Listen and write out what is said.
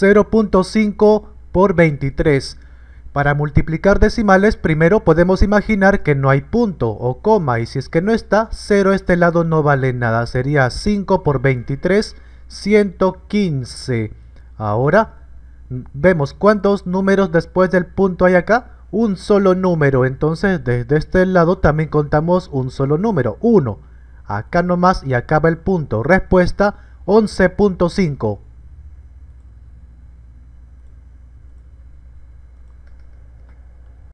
0.5 por 23. Para multiplicar decimales, primero podemos imaginar que no hay punto o coma, y si es que no está, 0 este lado no vale nada, sería 5 por 23, 115. Ahora, vemos cuántos números después del punto hay acá, un solo número, entonces desde este lado también contamos un solo número, 1. Acá nomás y acaba el punto, respuesta 11.5.